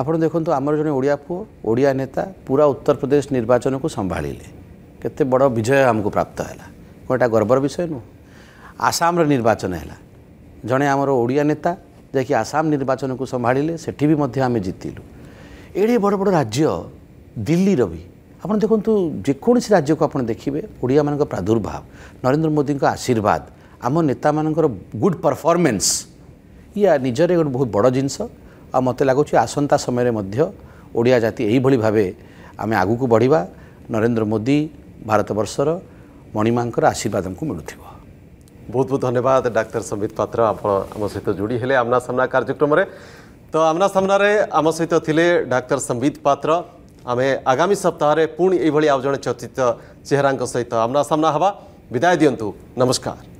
ଆପଣ ଦେଖନ୍ତୁ ଆମର ଜଣେ ଓଡ଼ିଆ ପୁଅ ଓଡ଼ିଆ ନେତା ପୁରା ଉତ୍ତରପ୍ରଦେଶ ନିର୍ବାଚନକୁ ସମ୍ଭାଳିଲେ କେତେ ବଡ଼ ବିଜୟ ଆମକୁ ପ୍ରାପ୍ତ ହେଲା कहाँ गर्वर विषय नुह आसाम र निर्वाचन होला जन आम ओडियातासाम निर्वाचनको सम्भालेसिया जितिलु एडिए बड बड राज्य दिल्ली को आफ्नो देख्नु ओडिया आडिया प्रादुर्भाव नरेन्द्र मोदीको आशीर्वाद आम नेता गुड पर्फमेन्स या निजर गए बहुत बड जिस अब मते लाग आसन् समय ओडिया जाति यही भिडियो भावे आमे आगको बढ्दा नरेन्द्र मोदी भारतवर्षर ମଣିମାଙ୍କର ଆଶୀର୍ବାଦ ଆମକୁ ମିଳୁଥିବ ବହୁତ ବହୁତ ଧନ୍ୟବାଦ ଡାକ୍ତର ସମ୍ବିତ ପାତ୍ର ଆପଣ ଆମ ସହିତ ଯୋଡ଼ି ହେଲେ ଆମ୍ନା ସାମ୍ନା କାର୍ଯ୍ୟକ୍ରମରେ ତ ଆମ୍ନା ସାମ୍ନାରେ ଆମ ସହିତ ଥିଲେ ଡାକ୍ତର ସମ୍ବିତ ପାତ୍ର ଆମେ ଆଗାମୀ ସପ୍ତାହରେ ପୁଣି ଏଇଭଳି ଆଉ ଜଣେ ଚର୍ଚ୍ଚିତ ଚେହେରାଙ୍କ ସହିତ ଆମ୍ନା ସାମ୍ନା ହେବା ବିଦାୟ ଦିଅନ୍ତୁ ନମସ୍କାର